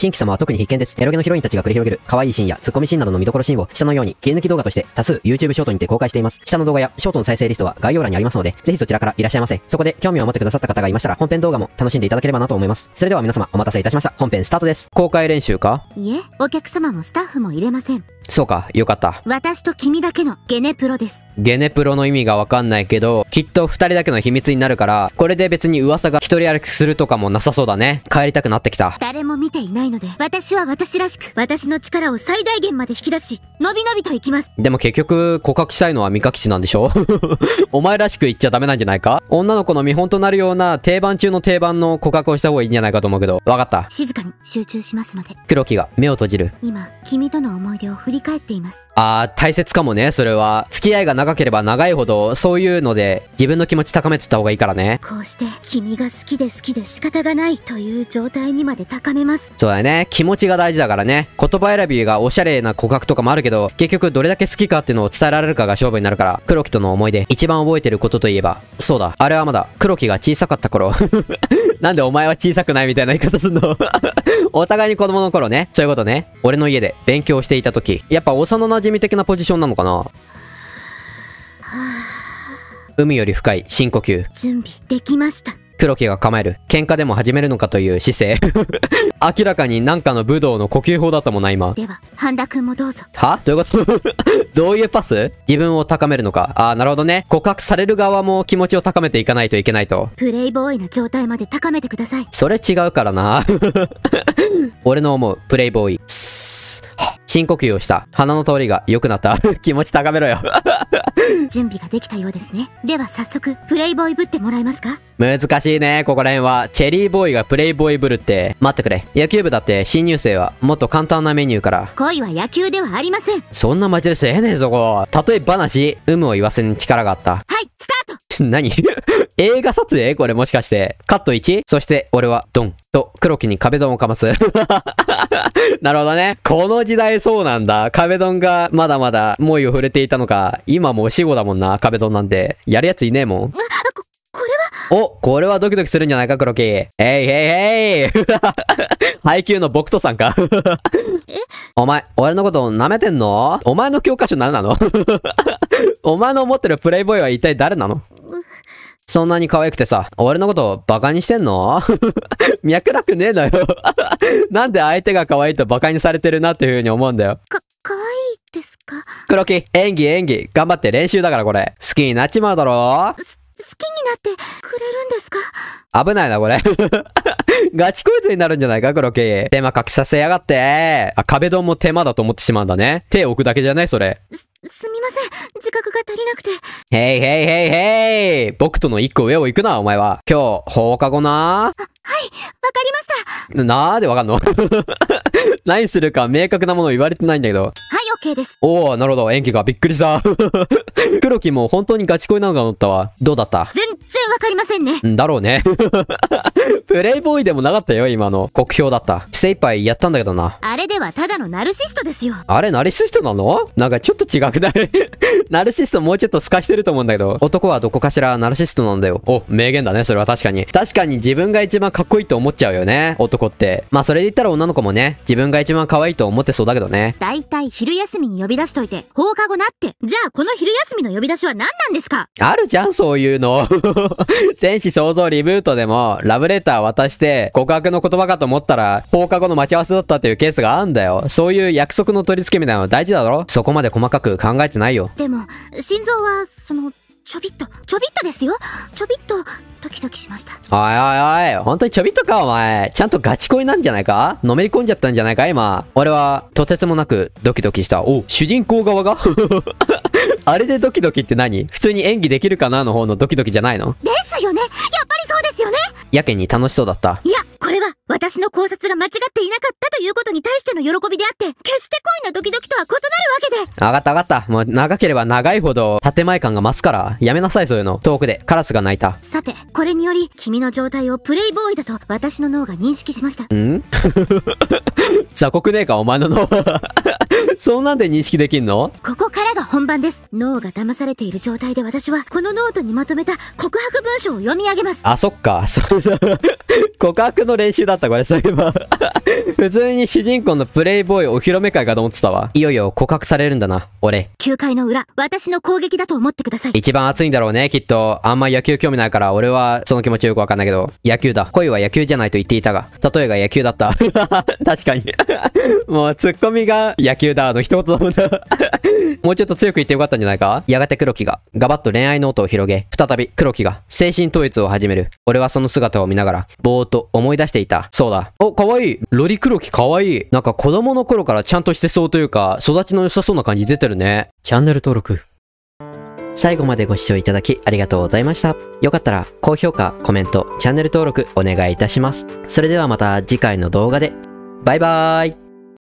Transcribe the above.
新規様は特に必見です。エロゲのヒロインたちが繰り広げる可愛いシーンやツッコミシーンなどの見どころシーンを下のように切り抜き動画として多数 YouTube ショートにて公開しています。下の動画やショートの再生リストは概要欄にありますので、ぜひそちらからいらっしゃいませ。そこで興味を持ってくださった方がいましたら本編動画も楽しんでいただければなと思います。それでは皆様お待たせいたしました。本編スタートです。公開練習かいえ、お客様もスタッフも入れません。そうか、よかった。私と君だけのゲネプロです。ゲネプロの意味がわかんないけど、きっと二人だけの秘密になるから、これで別に噂が一人歩きするとかもなさそうだね。帰りたくなってきた。誰も見ていないので、私は私らしく、私の力を最大限まで引き出し、のびのびと行きます。でも結局、告白したいのは三カ吉なんでしょ お前らしく言っちゃダメなんじゃないか女の子の見本となるような定番中の定番の告白をした方がいいんじゃないかと思うけど。わかった。静かに集中しますので。黒木が目を閉じる。今、君との思い出を振りり返っています。ああ、大切かもね、それは。付き合いが長ければ長いほど、そういうので、自分の気持ち高めてた方がいいからね。こうして、君が好きで好きで仕方がないという状態にまで高めます。そうだね。気持ちが大事だからね。言葉選びがおしゃれな告白とかもあるけど、結局どれだけ好きかっていうのを伝えられるかが勝負になるから、黒木との思い出、一番覚えてることといえば、そうだ、あれはまだ、黒木が小さかった頃。なんでお前は小さくないみたいな言い方すんの お互いに子供の頃ね。そういうことね。俺の家で勉強していた時、やっぱ幼馴染的なポジションなのかな海より深い深呼吸準備できました黒木が構える喧嘩でも始めるのかという姿勢 明らかになんかの武道の呼吸法だったもんな今では半田君もどうぞはどういうこと どういうパス自分を高めるのかああなるほどね告白される側も気持ちを高めていかないといけないとプレイボーイの状態まで高めてくださいそれ違うからな 俺の思うプレイボーイ深呼吸をした。鼻の通りが良くなった。気持ち高めろよ 準備ができたようですね。では早速、プレイボーイぶってもらえますか難しいね、ここら辺は。チェリーボーイがプレイボーイぶるって。待ってくれ。野球部だって新入生はもっと簡単なメニューから。恋は野球ではありません。そんな街ですええねん、そこ。例え話、有無を言わせに力があった。はい 何 映画撮影これもしかして。カット 1? そして俺はドンと黒木に壁ドンをかます。なるほどね。この時代そうなんだ。壁ドンがまだまだ猛威を振れていたのか。今も死後だもんな。壁ドンなんて。やるやついねえもん。お、これはドキドキするんじゃないか、黒木。えいえいへい配給の僕とさんかえ、お前、俺のこと舐めてんのお前の教科書何なの お前の思ってるプレイボーイは一体誰なのそんなに可愛くてさ、俺のことバカにしてんの 脈絡ねえのよ なんで相手が可愛いとバカにされてるなっていう風に思うんだよ。か、可愛いですか黒木、演技演技。頑張って練習だからこれ。好きになっちまうだろ好きになってくれるんです危ないな、これ ガチクイズになるんじゃないか、黒木。手間かけさせやがって。あ、壁ドンも手間だと思ってしまうんだね。手を置くだけじゃないそれ。す、すみません。自覚が足りなくて。へいへいへいへい僕との一個上を行くな、お前は。今日、放課後なあ、はい、わかりました。なーでわかんの 何するか明確なもの言われてないんだけど。は OK です。おなるほど。演技がびっくりした。黒木も本当にガチ恋なのが乗ったわ。どうだった全然わかりませんね。だろうね。プレイボーイでもなかったよ、今の。酷評だった。精一杯やったんだけどな。あれではただのナルシストですよ。あれ、ナルシストなのなんかちょっと違くない ナルシストもうちょっと透かしてると思うんだけど、男はどこかしらナルシストなんだよ。お、名言だね、それは確かに。確かに自分が一番かっこいいと思っちゃうよね、男って。まあそれで言ったら女の子もね、自分が一番可愛いと思ってそうだけどね。だいたい昼休みに呼び出しといて、放課後なって。じゃあこの昼休みの呼び出しは何なんですかあるじゃん、そういうの。天使創造リブートでも、ラブレターか渡して告白の言葉かと思ったら放課後の待ち合わせだったっていうケースがあるんだよ。そういう約束の取り付けみたいなの大事だろそこまで細かく考えてないよ。でも、心臓は、その、ちょびっと、ちょびっとですよ。ちょびっと、ドキドキしました。おいおいおい、本当にちょびっとかお前。ちゃんとガチ恋なんじゃないかのめり込んじゃったんじゃないか今。俺は、とてつもなくドキドキした。お、主人公側が あれでドキドキって何普通に演技できるかなの方のドキドキじゃないのですよね。ですよねやけに楽しそうだった。いや、これは私の考察が間違っていなかったということに対しての喜びであって、決して恋のドキドキとは異なるわけで。あがったあがった。もう長ければ長いほど建前感が増すから、やめなさいそういうの。遠くでカラスが鳴いた。さて、これにより、君の状態をプレイボーイだと私の脳が認識しました。ん 雑魚くねえか、お前の脳。そんなんで認識できんのここからが本番です。脳が騙されている状態で私は、このノートにまとめた告白文章を読み上げます。あ、そっか。告白の練習だった、これ、そういえば。普通に主人公のプレイボーイお披露目会かと思ってたわ。いよいよ告白されるんだな、俺。9階の裏、私の攻撃だと思ってください。一番熱いんだろうね、きっと。あんま野球興味ないから、俺はその気持ちよくわかんないけど、野球だ。恋は野球じゃないと言っていたが、例えが野球だった。確かに。もう、ツッコミが野球だ、あの一言だもんな。もうちょっと強く言ってよかったんじゃないかやがて黒木が、ガバッと恋愛ノートを広げ、再び黒木が、精神統一を始める。俺はその姿を見ながら、ぼーっと思い出していた。そうだ。お、かわいい。ロリ黒木かわいい。なんか子供の頃からちゃんとしてそうというか、育ちの良さそうな感じ出てるね。チャンネル登録。最後までご視聴いただきありがとうございました。よかったら高評価、コメント、チャンネル登録お願いいたします。それではまた次回の動画で。バイバーイ